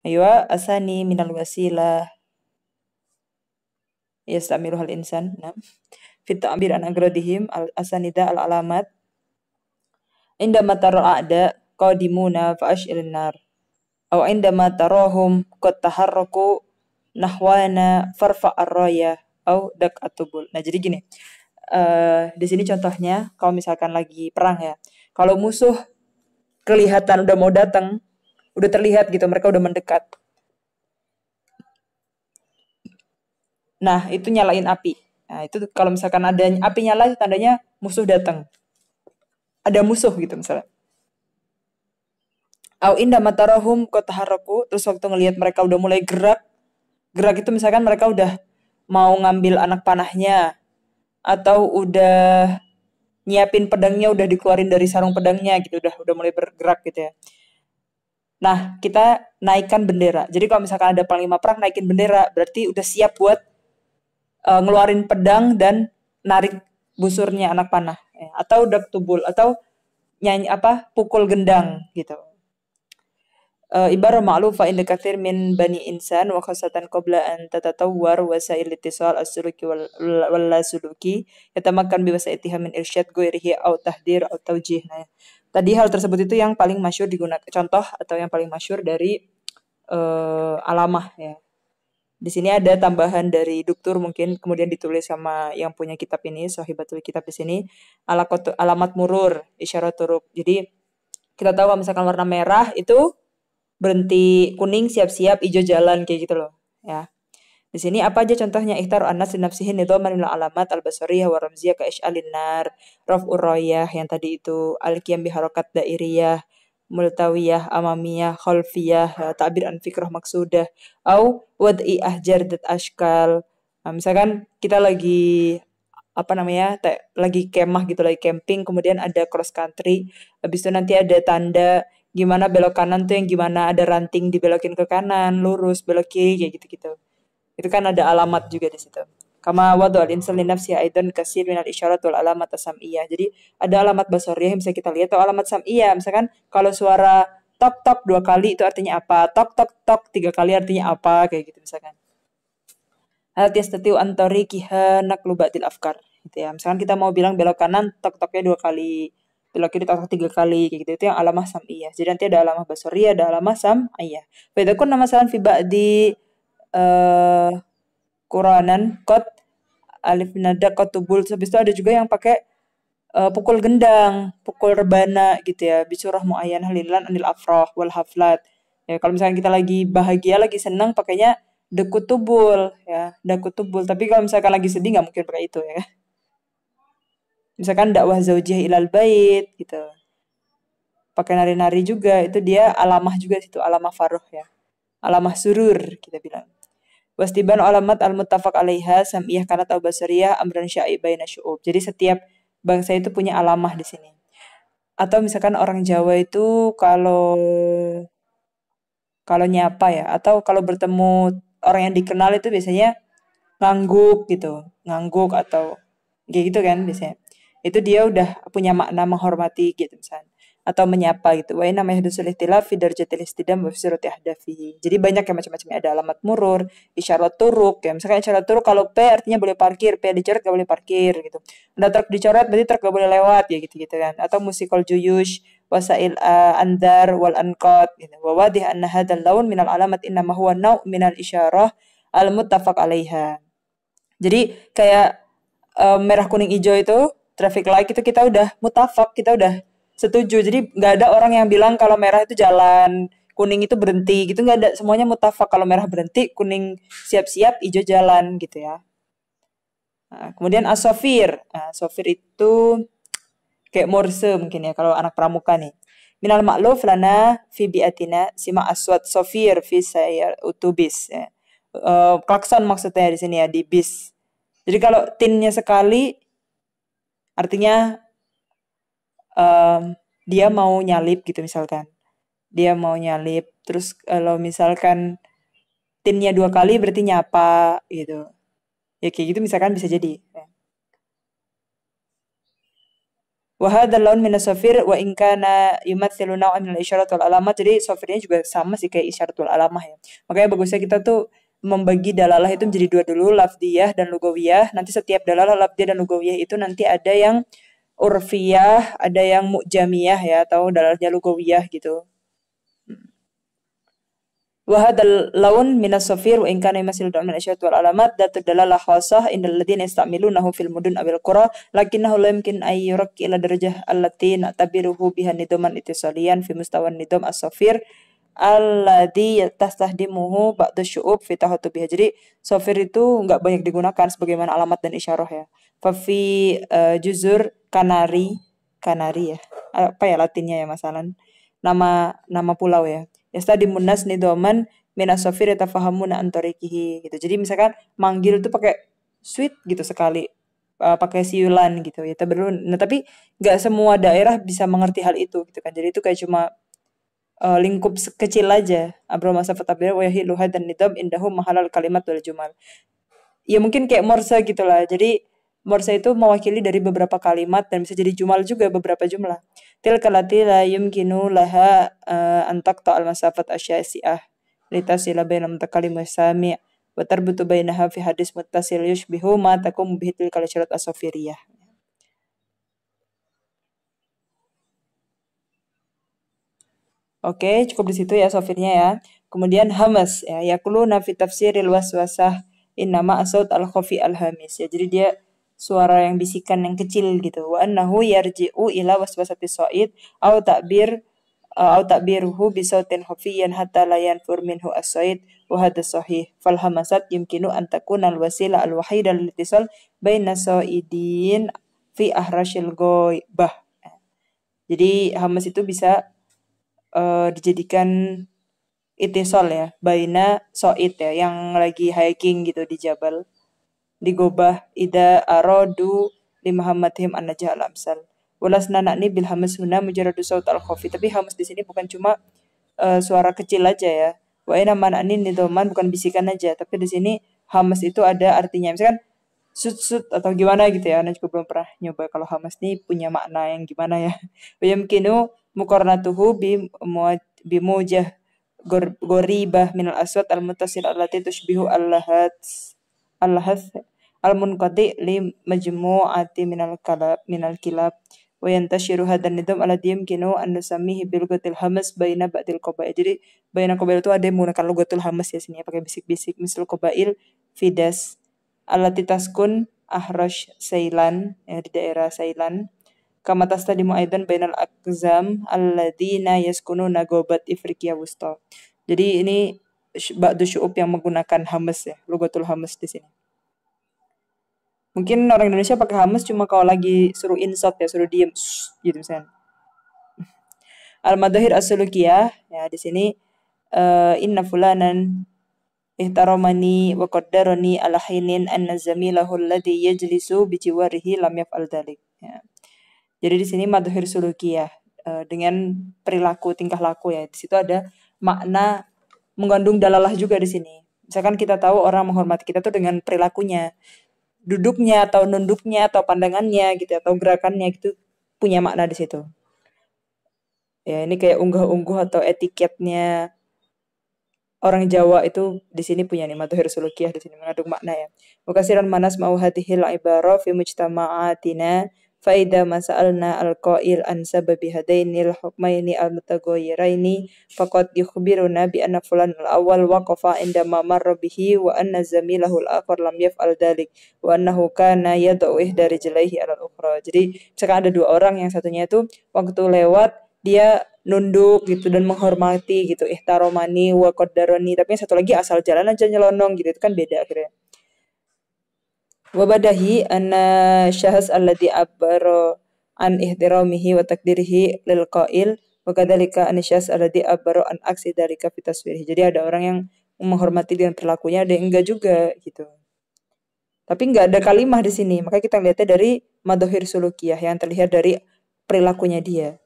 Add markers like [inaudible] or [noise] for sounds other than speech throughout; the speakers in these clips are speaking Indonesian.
Ayo, asani minal wasila. Yastamiru hal insan. Nah. Fitu ambil anak agrodihim asani asanida al alamat. Indah matar al a'da dimuna fa'ash ilinar. Au indah matarohum kot taharroku nahwana farfa arroya. Au dak atubul. Nah, jadi gini. Eh, di sini contohnya, kalau misalkan lagi perang ya. Kalau musuh kelihatan udah mau datang, udah terlihat gitu mereka udah mendekat nah itu nyalain api nah itu kalau misalkan ada api nyala itu tandanya musuh datang ada musuh gitu misalnya au inda matarohum kota haraku terus waktu ngelihat mereka udah mulai gerak gerak itu misalkan mereka udah mau ngambil anak panahnya atau udah nyiapin pedangnya udah dikeluarin dari sarung pedangnya gitu udah udah mulai bergerak gitu ya Nah, kita naikkan bendera. Jadi kalau misalkan ada panglima perang naikin bendera, berarti udah siap buat uh, ngeluarin pedang dan narik busurnya anak panah ya. atau udah tubul atau nyanyi apa pukul gendang gitu. Uh, eh, ibarah ma'lufa inda kathir min bani insan wa khasatan qabla an tatatawwar wasail ittisal as-suluki wal, wal wal suluki yatamakan bi wasaitiha min irsyad ghairihi au tahdir au tawjih. Nah, Tadi hmm. hal tersebut itu yang paling masyur digunakan contoh atau yang paling masyur dari uh, alamah ya. Di sini ada tambahan dari duktur mungkin kemudian ditulis sama yang punya kitab ini sohibatul kitab di sini alamat murur isyarat turub. Jadi kita tahu misalkan warna merah itu berhenti kuning siap-siap hijau jalan kayak gitu loh ya di sini apa aja contohnya ikhtar anas dinafsihin itu lil alamat al basariyah wa ramziyah ka isy'alin nar, raf yang tadi itu, al qiyam bi harakat dairiyah, multawiyah, amamiyah, khalfiyah, eh, ta'bir an fikrah maksudah, au wad'i ahjar dat ashkal. Nah, misalkan kita lagi apa namanya te, lagi kemah gitu lagi camping kemudian ada cross country habis itu nanti ada tanda gimana belok kanan tuh yang gimana ada ranting dibelokin ke kanan lurus belok kiri kayak gitu gitu itu kan ada alamat juga di situ. Kama wadu al insan li nafsi aidan kasir minal isyarat wal alamat iya, Jadi ada alamat basoriyah yang bisa kita lihat atau alamat asam iya, Misalkan kalau suara tok tok dua kali itu artinya apa? Tok tok tok tiga kali artinya apa? Kayak gitu misalkan. Hal tiastatiu antori kiha lubatil afkar. Gitu ya. Misalkan kita mau bilang belok kanan tok toknya dua kali. Belok kiri tok tok tiga kali. Kayak gitu. Itu yang alamah iya. Jadi nanti ada alamah basoriyah, ada alamah sam'iyah. Bedakun nama salan fibak di uh, eh, Quranan kot alif nada kotubul sebisa ada juga yang pakai uh, pukul gendang, pukul rebana gitu ya. Bisurah muayyan halilan anil afrah wal haflat. Ya, kalau misalnya kita lagi bahagia, lagi senang pakainya dekutubul ya, dekutubul Tapi kalau misalkan lagi sedih nggak mungkin pakai itu ya. Misalkan dakwah zaujiah ilal bait gitu. Pakai nari-nari juga itu dia alamah juga situ alamah faruh ya. Alamah surur kita bilang. Wastiban alamat al-muttafaq alaiha sam'iyah karena tau basariyah amran sya'i baina syu'ub. Jadi setiap bangsa itu punya alamah di sini. Atau misalkan orang Jawa itu kalau kalau nyapa ya atau kalau bertemu orang yang dikenal itu biasanya ngangguk gitu, ngangguk atau kayak gitu kan biasanya. Itu dia udah punya makna menghormati gitu misalnya atau menyapa gitu. Wa inna mahdusul ihtilaf fi darjatil istidam wa fi ahdafihi. Jadi banyak yang macam-macamnya ada alamat murur, isyarat turuk ya. Misalkan isyarat turuk kalau P artinya boleh parkir, P dicoret gak boleh parkir gitu. Ada truk dicoret berarti truk gak boleh lewat ya gitu-gitu kan. Atau musikal juyush, wasail uh, andar wal anqat gitu. Wa wadih anna hadzal laun minal alamat inna ma huwa nau' minal isyarah al muttafaq 'alaiha. Jadi kayak uh, merah kuning hijau itu traffic light itu kita udah mutafak, kita udah setuju jadi nggak ada orang yang bilang kalau merah itu jalan kuning itu berhenti gitu nggak ada semuanya mutafak kalau merah berhenti kuning siap-siap hijau jalan gitu ya nah, kemudian asofir nah, sofir itu kayak morse mungkin ya kalau anak pramuka nih minal ma'luf lana fi bi'atina sima aswat sofir fi saya utubis ya. Uh, klakson maksudnya di sini ya di bis jadi kalau tinnya sekali artinya um, dia mau nyalip gitu misalkan dia mau nyalip terus kalau misalkan tinnya dua kali berarti nyapa gitu ya kayak gitu misalkan bisa jadi Wahada laun mina sofir wa inkana yumat siluna amil isyaratul alamah. Jadi sofirnya juga sama sih kayak isyaratul alamah ya. Makanya bagusnya kita tuh membagi dalalah itu menjadi dua dulu, lafdiyah dan lugawiyah. Nanti setiap dalalah, lafdiyah dan lugawiyah itu nanti ada yang urfiyah, ada yang mujamiyah ya atau dalarnya lugawiyah gitu. hadzal laun minas safir wa in kana yamasilu min asyat wal alamat datu dalalah khasah innal ladzina yastamilunahu fil mudun abil qura lakinnahu la yumkin ay yurak ila darajah allati natabiruhu biha nidaman ittisalian fi mustawan nidam as-safir alladhi tastahdimuhu ba'du syu'ub fi tahutubiha. Jadi sofir itu nggak banyak digunakan sebagaimana alamat dan isyarah ya. Fafi uh, eh, juzur kanari kanari ya. Apa ya latinnya ya masalan. Nama nama pulau ya. Yastadimun nas nidoman minas sofir yatafahamuna antorikihi gitu. Jadi misalkan manggil itu pakai sweet gitu sekali uh, pakai siulan gitu ya. Tapi nah, tapi nggak semua daerah bisa mengerti hal itu gitu kan. Jadi itu kayak cuma uh, lingkup kecil aja abro masa fatabir wa yahilu hadan nidab indahu mahalal kalimat wal jumal ya mungkin kayak morse gitulah jadi morse itu mewakili dari beberapa kalimat dan bisa jadi jumal juga beberapa jumlah til kalati la yumkinu laha antak eh, antak ta'al masafat asyasi'ah litasila bainam takalim wasami' wa tarbutu bainaha fi hadis muttasil yushbihu ma takum bihi kalasyarat asofiriyah Oke, cukup di situ ya sofirnya ya. Kemudian hamas ya, yakuluna fi tafsiril waswasah nama asaut al khafi al hamis ya. Jadi dia suara yang bisikan yang kecil gitu. Wa annahu yarji'u ila waswasati sa'id au takbir eh, au takbiruhu bi sautin khafiyyan hatta la yanfur minhu as-sa'id wa hadha sahih. Fal hamasat yumkinu an takuna al wasila al wahida lil ittisal baina sa'idin fi ahrashil ghaibah. Jadi hamas itu bisa uh, dijadikan itisol ya, baina soit ya, yang lagi hiking gitu di jabal. Di gobah ida arodu di an anajah al-amsal. Walas ni bil hamas huna mujaradu saut al-khofi. Tapi hamas di sini bukan cuma uh, suara kecil aja ya. Wa ina ni nidoman bukan bisikan aja. Tapi di sini hamas itu ada artinya. Misalkan sut sut atau gimana gitu ya. Ana juga belum pernah nyoba kalau hamas ini punya makna yang gimana ya. [laughs] Yamkinu bi bimujah goribah minal aswat al mutasil allati tushbihu allahat allahath al munqati li majmu'ati minal kalab minal kilab wa yantashiru hadan nidam allati yumkinu an sami bil gotil hamas baina batil qabail jadi baina qabail itu ada yang menggunakan lo hamas ya sini ya, pakai bisik-bisik misal qabail fidas allati taskun ahrosh sailan yang di daerah sailan kama tastadimu muaidan bainal aqzam الذين yaskununa gobat ifriqiya wusta. jadi ini Ba'du Syu'ub yang menggunakan hamas ya Lugatul hamas di sini mungkin orang Indonesia pakai hamas cuma kalau lagi suruh insot ya suruh diem gitu misalnya [laughs] al madahir asulukiyah ya di sini uh, inna fulanan ihtaramani wa qaddarani ala hinin anna zamilahu alladhi yajlisu bi jiwarihi lam yaf'al dhalik ya jadi di sini suluki ya uh, dengan perilaku tingkah laku ya. Di situ ada makna mengandung dalalah juga di sini. Misalkan kita tahu orang menghormati kita tuh dengan perilakunya, duduknya atau nunduknya atau pandangannya gitu atau gerakannya gitu punya makna di situ. Ya, ini kayak unggah-ungguh atau etiketnya orang Jawa itu di sini punya nih matuhir sulukiyah di sini mengandung makna ya. Mukasiran manas mau hadhil ibara fi mujtama'atina فإذا ما سألنا القائل عن سبب هذين الحكمين المتغيرين فقد يخبرنا بأن فلان الأول وقف عندما مر به وأن زميله الآخر لم يفعل ذلك وأنه كان يدعو إحدى رجليه على الأخرى jadi misalkan ada dua orang yang satunya itu waktu lewat dia nunduk gitu dan menghormati gitu ihtaromani wa kodaroni tapi yang satu lagi asal jalan aja nyelonong gitu itu kan beda akhirnya وبدهي أن الشخص الذي عبر عن احترامه وتقديره للقائل وكذلك أن الشخص الذي عبر عن aksi ذلك في تصويره jadi ada orang yang menghormati dengan perilakunya ada yang enggak juga gitu tapi enggak ada kalimah di sini maka kita lihatnya dari madohir sulukiyah yang terlihat dari perilakunya dia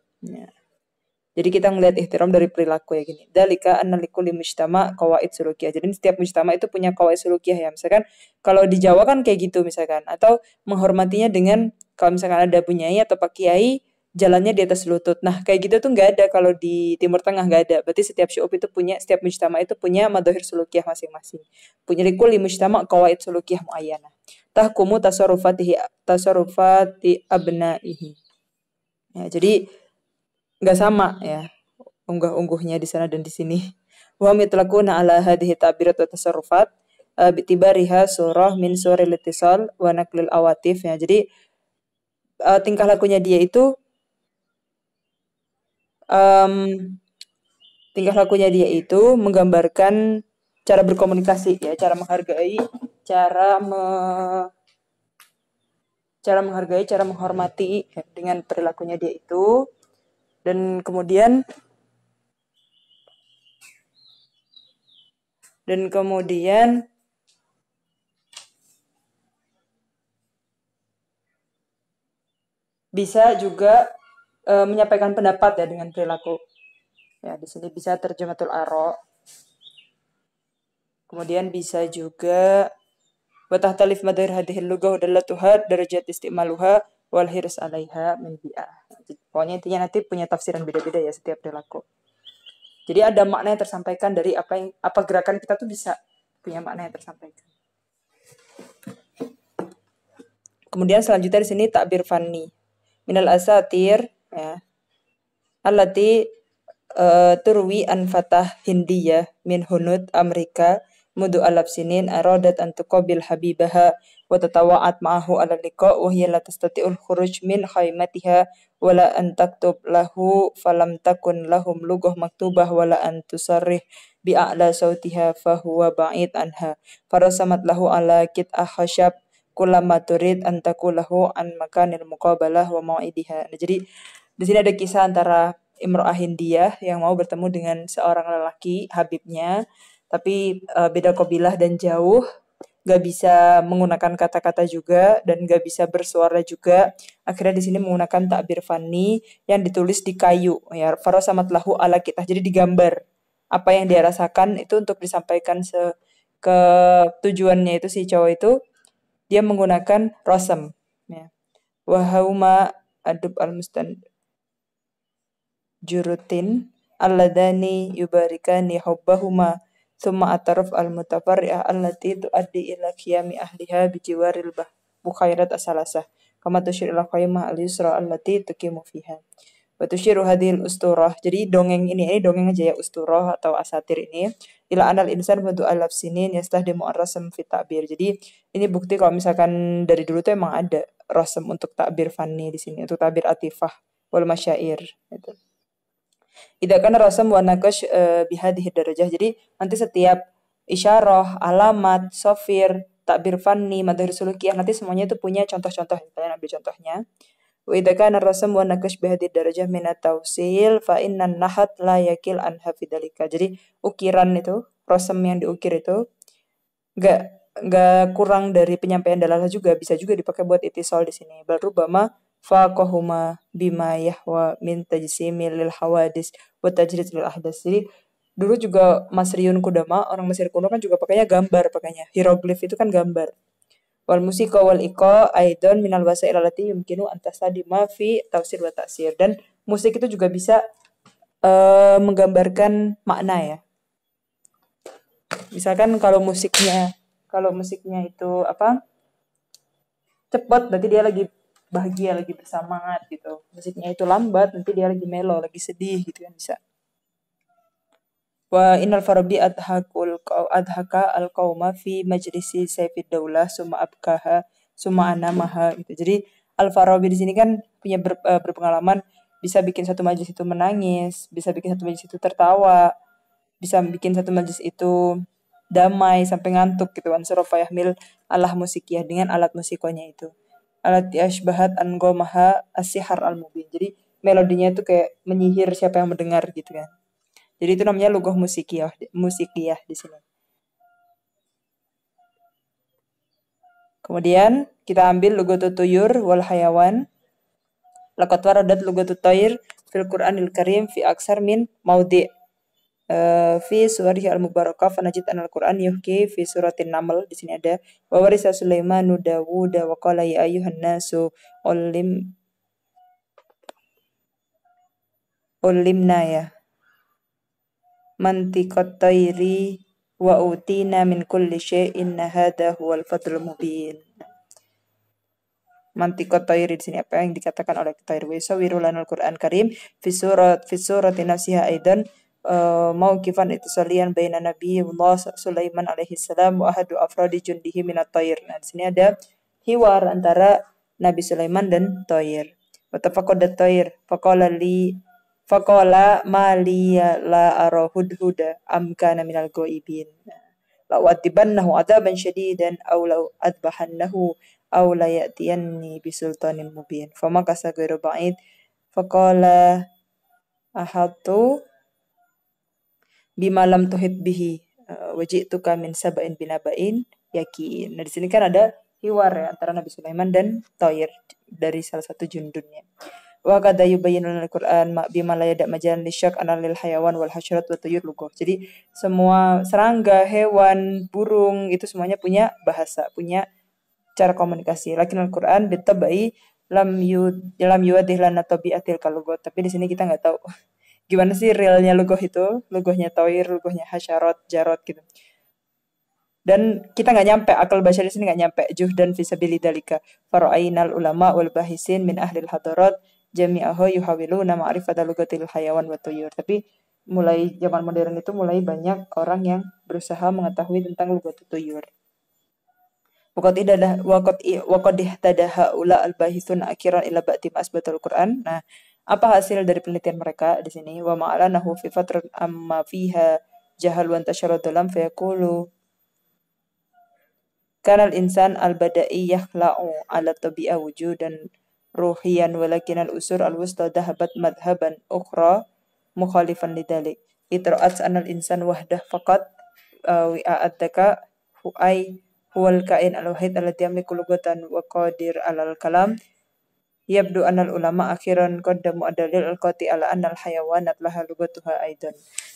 jadi kita ngelihat ihtiram dari perilaku ya gini. Dalika analiku mujtama kawaid sulukiyah. Jadi setiap mujtama itu punya kawaid sulukiyah ya. Misalkan kalau di Jawa kan kayak gitu misalkan. Atau menghormatinya dengan kalau misalkan ada bunyai atau pak kiai jalannya di atas lutut. Nah kayak gitu tuh nggak ada kalau di Timur Tengah nggak ada. Berarti setiap syuub itu punya, setiap mujtama itu punya madohir sulukiyah masing-masing. Punya likuli mujtama kawaid sulukiyah mu'ayana. Tahkumu tasarufatihi tasarufati abnaihi. Ya, jadi nggak sama ya unggah-ungguhnya di sana dan di sini. Wa mitlakuna ala hadhihi tabirat wa tasarrufat eh, bitibariha surah min suril litisal wa naqlil awatif ya. Jadi uh, tingkah lakunya dia itu um, tingkah lakunya dia itu menggambarkan cara berkomunikasi ya, cara menghargai, cara me cara menghargai, cara menghormati ya, dengan perilakunya dia itu dan kemudian dan kemudian bisa juga e, menyampaikan pendapat ya dengan perilaku. Ya, di sini bisa terjematul aro. Kemudian bisa juga watah talif madhir hadhil lugah dalatuha derajat istimaluha wal hirs alaiha min bi'ah. Pokoknya intinya nanti punya tafsiran beda-beda ya setiap perilaku. Jadi ada makna yang tersampaikan dari apa yang apa gerakan kita tuh bisa punya makna yang tersampaikan. Kemudian selanjutnya di sini takbir fani Minal asatir ya. Allati uh, turwi an fatah hindiyah min hunut Amerika mudu alab sinin aradat antukobil habibaha وتطوعت معه على اللقاء وهي لا تستطيع الخروج من خيمتها ولا أن تكتب له فلم تكن لهم لغة مكتوبة ولا أن تصرح بأعلى صوتها فهو بعيد عنها فرسمت له على قطع خشب kulama turid antaku lahu an makanil muqabalah wa mau'idiha. Nah, jadi di sini ada kisah antara Imro'ah Hindiyah yang mau bertemu dengan seorang lelaki Habibnya tapi uh, beda kobilah dan jauh gak bisa menggunakan kata-kata juga dan gak bisa bersuara juga. Akhirnya di sini menggunakan takbir fani yang ditulis di kayu ya faro sama telahu ala kita. Jadi digambar apa yang dia rasakan itu untuk disampaikan se ke tujuannya itu si cowok itu dia menggunakan rosem ya. wahuma adub al mustan jurutin alladani yubarikani hobbahuma al ثم الطرف المتفرعة ahliha تؤدي إلى قيام أهلها بجوار البحيرات الثلاثة كما تشير إلى al اليسرى التي tukimu fiha. shiru hadil usturah. Jadi dongeng ini, ini eh, dongeng aja ya usturah atau asatir ini. Ila anal insan bentuk alaf sinin yastahdimu rasam fita ta'bir. Jadi ini bukti kalau misalkan dari dulu tuh emang ada rasam untuk takbir fani di sini, untuk takbir atifah wal masyair. Gitu idakan rasam wa naqash eh, bihadhihi darajah. Jadi nanti setiap isyarah, alamat, sofir, takbir fanni, madhar sulukiyah nanti semuanya itu punya contoh-contoh. Kalian ambil contohnya. Wa idakan rasam wa naqash darajah min tausil fa innan nahat layakil yakil an hafidalika. Jadi ukiran itu, rasam yang diukir itu enggak gak kurang dari penyampaian dalalah juga bisa juga dipakai buat itisol di sini. Baru rubama faqahuma bima yahwa min tajsimi lil hawadis wa tajrid lil ahdas. Jadi dulu juga Mas Riun Kudama orang Mesir kuno kan juga pakainya gambar pakainya hieroglif itu kan gambar wal musika wal iqa aidon minal wasail allati yumkinu an tasadima fi tafsir wa ta'sir dan musik itu juga bisa uh, menggambarkan makna ya misalkan kalau musiknya kalau musiknya itu apa cepat berarti dia lagi bahagia lagi bersemangat gitu musiknya itu lambat nanti dia lagi melo lagi sedih gitu kan bisa wa inal farabi adhakul adhaka al qauma fi majlisi sayfid daulah summa abkaha summa anamaha gitu jadi al farabi di sini kan punya ber, uh, berpengalaman bisa bikin satu majlis itu menangis bisa bikin satu majlis itu tertawa bisa bikin satu majlis itu damai sampai ngantuk gitu kan surafayah mil alah musik ya dengan alat musikonya itu alati asbahat an gomaha asihar al mubin jadi melodinya itu kayak menyihir siapa yang mendengar gitu kan jadi itu namanya lugah musikiyah musikiyah di sini kemudian kita ambil lugah tuyur wal hayawan Lakot waradat lugotu toir fil Quranil Karim fi aksar min maudi Eh, fi surah al-mubarakah fanajid al-Qur'an yuhki fi surah an Naml di sini ada wa warisa sulaiman Dawud wa qala ya ayyuhan nasu ulim ulimna ya mantiqat tairi wa utina min kulli syai'in hadha huwal fadl mubin mantiko toiri di sini apa yang dikatakan oleh wirulan al Quran Karim fisurat fisuratin nafsiha aidan Eh, mau kifan itu salian bayna Nabi Allah Sulaiman alaihi salam wa ahadu afradi jundihi minat toyir. Nah, di sini ada hiwar antara Nabi Sulaiman dan Wata fakoda Tayir. Fakola li Fakola liya la arohud huda amkana minal goibin. wadibannahu adaban syadidan au la adbahannahu au la ya'tiyanni bisultanin mubin. kasa gairu ba'id. Fakola ahatu bimalam tuhit bihi eh, tuka min sabain binabain yakin. Nah di sini kan ada hiwar ya, antara Nabi Sulaiman dan Toir dari salah satu jundunnya. Wa kada yubayyinun al-Qur'an ma bima la yada majalan lisyak analil hayawan wal hasyarat wa tuyur lugoh. Jadi semua serangga, hewan, burung itu semuanya punya bahasa, punya cara komunikasi. Lakin Al-Qur'an ditabai lam yu dalam yuwadih lana tabiatil kalugot. Tapi di sini kita nggak tahu gimana sih realnya lugoh itu lugohnya toir lugohnya hasyarot jarot gitu dan kita nggak nyampe akal baca di sini nggak nyampe juh dan fisabili dalika faro'ainal ulama wal bahisin min ahli ahlil hadarat jami'ahu yuhawilu nama arifata lugatil hayawan wa tuyur tapi mulai zaman modern itu mulai banyak orang yang berusaha mengetahui tentang lugatul tuyur Wakot idadah wakot wakot tadah ula al bahisun akhiran ila ba'tim asbatul Quran. Nah, apa hasil dari penelitian mereka di sini? Wa ma'alanahu fi fatrat amma fiha jahal wa dalam dhalam fayaqulu Karena insan al-bada'i yahla'u ala tabi'a wujudan ruhiyan walakin al-usur al-wusta dahabat madhaban ukhra mukhalifan lidalik. Itra'at anal insan wahdah faqat uh, wi'a'at daka hu'ai huwal kain al-wahid alati yamliku lugatan wa qadir alal kalam anal ulama akhiran أخيرا adalil al-qati ala hayawan الحيوانات لها لغتها Aidon.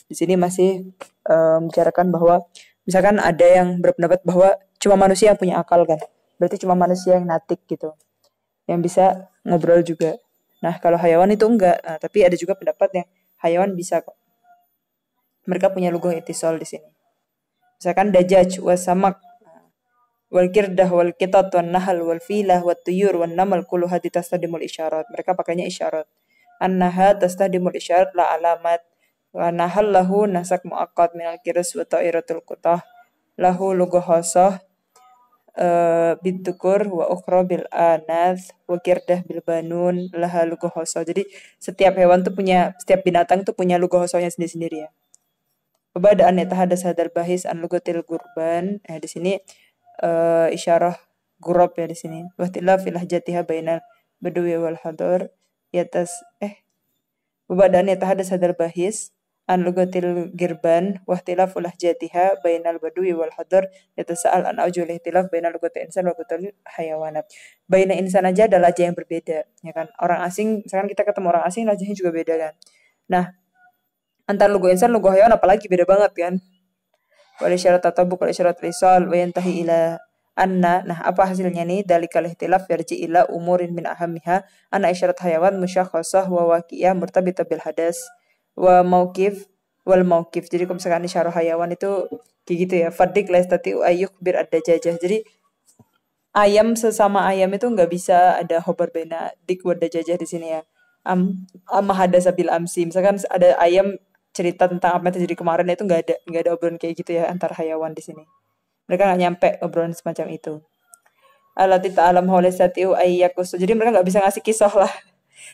Di sini masih membicarakan eh, membicarakan bahwa misalkan ada yang berpendapat bahwa cuma manusia yang punya akal kan. Berarti cuma manusia yang natik gitu. Yang bisa ngobrol juga. Nah, kalau hayawan itu enggak. Nah, tapi ada juga pendapat yang hayawan bisa kok. Mereka punya lugu etisol di sini. Misalkan dajaj wa samak wal kirdah wal kitat wal nahal wal filah wal tuyur wal namal tastadimul isyarat. Mereka pakainya isyarat. Annaha tastadimul isyarat la alamat wa nahal lahu nasak mu'akad minal kiris wa ta'iratul kutah lahu lugohosoh uh, bintukur wa ukhra bil anath wa kirdah bil banun laha lugohosoh. Jadi setiap hewan tuh punya, setiap binatang tuh punya lugohosohnya sendiri-sendiri ya. Pebadaan ya tahadah sadar bahis an lugotil gurban. Eh, di sini uh, isyarah gurab ya di sini. Wahtila filah jatiha bainal bedui wal hador yatas eh Wabadan ada sadar bahis an lugatil girban wahtila filah jatiha bainal badui wal hador Yatas saal an aujul ihtilaf bainal lugatil insan wa lugatil hayawanat. Bainal insan aja ada lajah yang berbeda. Ya kan? Orang asing, misalkan kita ketemu orang asing, lajahnya juga beda kan. Nah, antar lugu insan, lugu hayawan apalagi beda banget kan wali syarat atau bukan syarat risol wa tahi ila anna nah apa hasilnya nih kalih tilaf yarji ila umurin min ahamiha anna isyarat hayawan musyakhasah wa waqiyah murtabita bil hadas wa mauqif wal mauqif jadi kalau misalkan isyarat hayawan itu kayak gitu ya fadik istati ayuk bir ada jajah jadi ayam sesama ayam itu nggak bisa ada hobar bena dik wadah jajah di sini ya am hadas abil amsi misalkan ada ayam cerita tentang apa yang terjadi kemarin itu nggak ada nggak ada obrolan kayak gitu ya antar hayawan di sini mereka nggak nyampe obrolan semacam itu alatita alam holesatiu ayyakusu jadi mereka nggak bisa ngasih kisah lah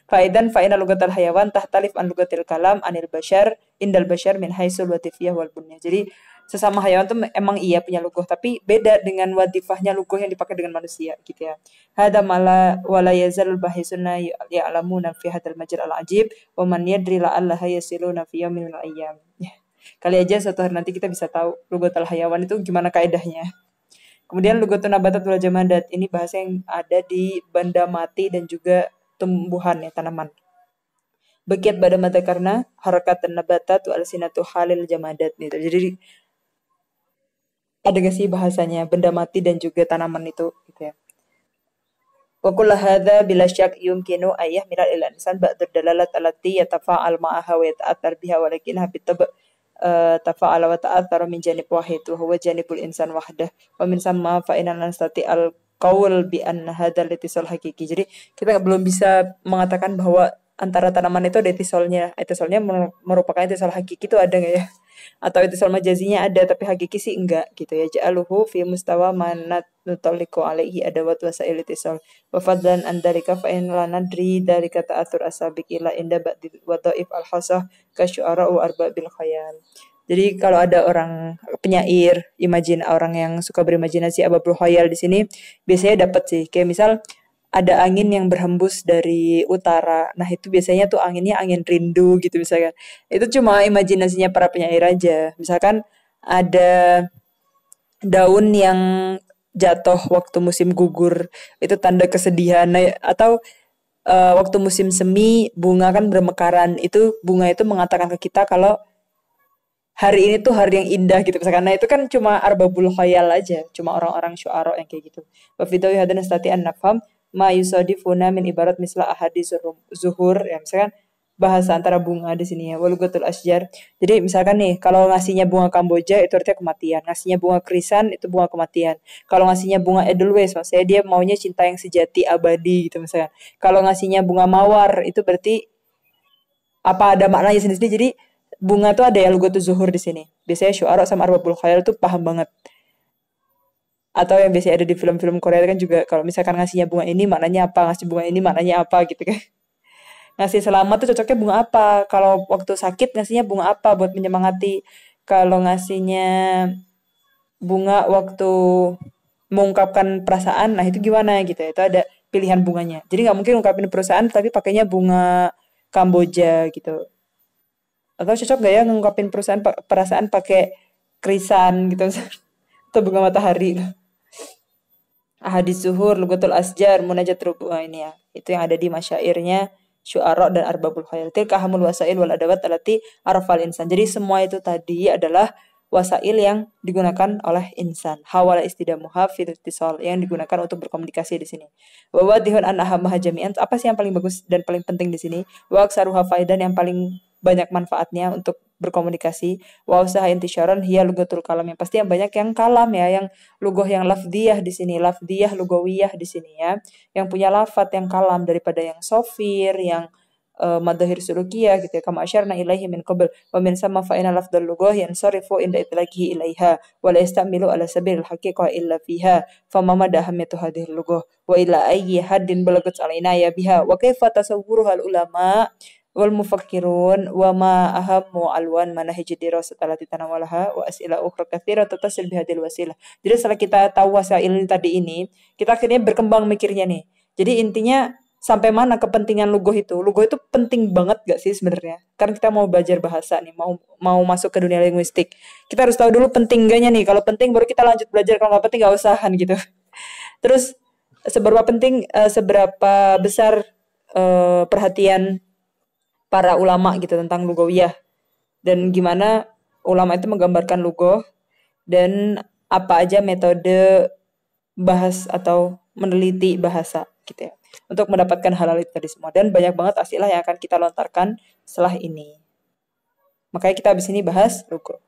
Faidan fa'ina lugatil hayawan tahtalif an lugatil kalam anil bashar indal bashar min haisul watifiyah wal bunya. Jadi sesama hayawan tuh emang iya punya luguh tapi beda dengan wadifahnya luguh yang dipakai dengan manusia gitu ya hada mala wala yazal bahisuna ya'lamuna fi hadal majr al ajib wa man yadri la alla hayasiluna fi yaumin al ayyam ya, kali aja suatu hari nanti kita bisa tahu tal hayawan itu gimana kaidahnya kemudian tuh nabatat wal jamadat ini bahasa yang ada di benda mati dan juga tumbuhan ya tanaman Bekiat pada mata karena harakat nabatat wal sinatu halil jamadat nih. Gitu. Jadi ada gak sih bahasanya benda mati dan juga tanaman itu gitu ya Wakulah hada bila syak yumkinu ayah minal ila insan ba'd dalalat tafa al ma'aha wa yata'athar biha walakin e, tafa ala wa ta'athar min janib wahid hawa huwa janibul insan wahdah wa min samma fa al kawul bi anna leti litisal hakiki jadi kita belum bisa mengatakan bahwa antara tanaman itu ada etisolnya etisolnya merupakan etisol hakiki itu ada nggak ya atau itu sama jazinya ada tapi hakiki sih enggak gitu ya ja'aluhu fi mustawa manat nutaliku alaihi adawat wasail itisal wa fadlan an dalika dari kata atur asabik ila inda ba'di wa al hasah kasyu'ara u arba bil khayal jadi kalau ada orang penyair, imajin orang yang suka berimajinasi ababul khayal di sini biasanya dapat sih. Kayak misal ada angin yang berhembus dari utara. Nah itu biasanya tuh anginnya angin rindu gitu misalkan. Itu cuma imajinasinya para penyair aja. Misalkan ada daun yang jatuh waktu musim gugur itu tanda kesedihan nah, atau uh, waktu musim semi bunga kan bermekaran itu bunga itu mengatakan ke kita kalau hari ini tuh hari yang indah gitu misalkan nah itu kan cuma arbabul khayal aja cuma orang-orang syuara yang kayak gitu wa fidayu stati an Fam ma yusadifuna min ibarat misla ahadi zuhur ya misalkan bahasa antara bunga di sini ya walugatul asjar jadi misalkan nih kalau ngasihnya bunga kamboja itu artinya kematian ngasihnya bunga krisan itu bunga kematian kalau ngasihnya bunga edelweiss maksudnya dia maunya cinta yang sejati abadi gitu misalkan kalau ngasihnya bunga mawar itu berarti apa ada maknanya sendiri jadi bunga tuh ada ya lugatul zuhur di sini biasanya syuara sama arbabul khayal tuh paham banget atau yang biasanya ada di film-film Korea kan juga kalau misalkan ngasihnya bunga ini maknanya apa ngasih bunga ini maknanya apa gitu kan ngasih selamat tuh cocoknya bunga apa kalau waktu sakit ngasihnya bunga apa buat menyemangati kalau ngasihnya bunga waktu mengungkapkan perasaan nah itu gimana gitu ya. itu ada pilihan bunganya jadi nggak mungkin ungkapin perasaan tapi pakainya bunga Kamboja gitu atau cocok gak ya ngungkapin perasaan perasaan pakai krisan gitu [laughs] atau bunga matahari gitu ahadis zuhur, lugatul asjar, munajat rubu'ah ini ya. Itu yang ada di masyairnya syuara dan arbabul khayal. Tilka hamul wasail wal adawat alati arafal insan. Jadi semua itu tadi adalah wasail yang digunakan oleh insan. Hawala istidamuha fil tisol yang digunakan untuk berkomunikasi di sini. Wawadihun wadihun an jami'an. Apa sih yang paling bagus dan paling penting di sini? Wa faidan yang paling banyak manfaatnya untuk berkomunikasi wa usaha intisyaran hiya lugatul kalam yang pasti yang banyak yang kalam ya yang lugoh yang lafdiyah di sini lafdiyah lugawiyah di sini ya yang punya lafat yang kalam daripada yang sofir yang uh, madahir sulukiyah gitu ya kama asyarna ilaihi min qabl wa min sama fa lafdul lugoh yang sarifu inda itlaqihi ilaiha wa la yastamilu ala sabil haqiqah illa fiha fa mamada ahamiyatu hadhihi lugoh wa ila ayyi haddin balagat alaina ya biha wa kaifa tasawwuruha ulama wal mufakkirun wa ma ahammu alwan manahij dirasat allati tanawalaha wa as'ila ukhra katsira tatasil bihadil wasilah. Jadi setelah kita tahu wasail tadi ini, kita akhirnya berkembang mikirnya nih. Jadi intinya sampai mana kepentingan lugoh itu? Lugoh itu penting banget gak sih sebenarnya? Karena kita mau belajar bahasa nih, mau mau masuk ke dunia linguistik. Kita harus tahu dulu penting gaknya nih. Kalau penting baru kita lanjut belajar, kalau nggak penting gak usahan gitu. Terus seberapa penting, eh, seberapa besar eh, perhatian para ulama gitu tentang lugawiyah dan gimana ulama itu menggambarkan lugo dan apa aja metode bahas atau meneliti bahasa gitu ya untuk mendapatkan halal itu tadi semua dan banyak banget asilah yang akan kita lontarkan setelah ini makanya kita habis ini bahas lugo